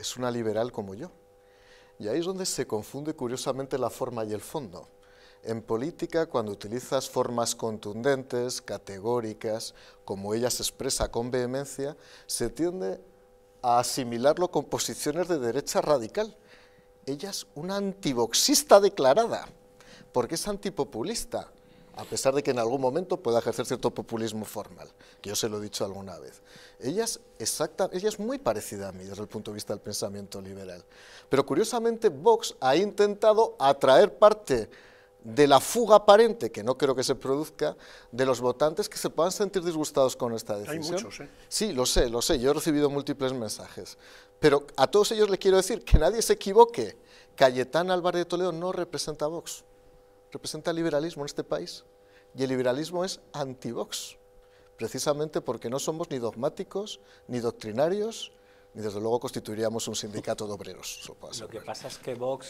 es una liberal como yo. Y ahí es donde se confunde curiosamente la forma y el fondo. En política, cuando utilizas formas contundentes, categóricas, como ella se expresa con vehemencia, se tiende a asimilarlo con posiciones de derecha radical. Ella es una antiboxista declarada, porque es antipopulista, a pesar de que en algún momento pueda ejercer cierto populismo formal, que yo se lo he dicho alguna vez. Ella es, muy parecida a mí desde el punto de vista del pensamiento liberal. Pero curiosamente Vox ha intentado atraer parte de la fuga aparente, que no creo que se produzca, de los votantes que se puedan sentir disgustados con esta decisión. Hay ¿eh? Sí, lo sé, lo sé, yo he recibido múltiples mensajes. Pero a todos ellos les quiero decir que nadie se equivoque. Cayetán Álvarez de Toledo no representa a Vox representa el liberalismo en este país. Y el liberalismo es anti-Vox, precisamente porque no somos ni dogmáticos, ni doctrinarios, ni desde luego constituiríamos un sindicato de obreros. Lo que pasa es que Vox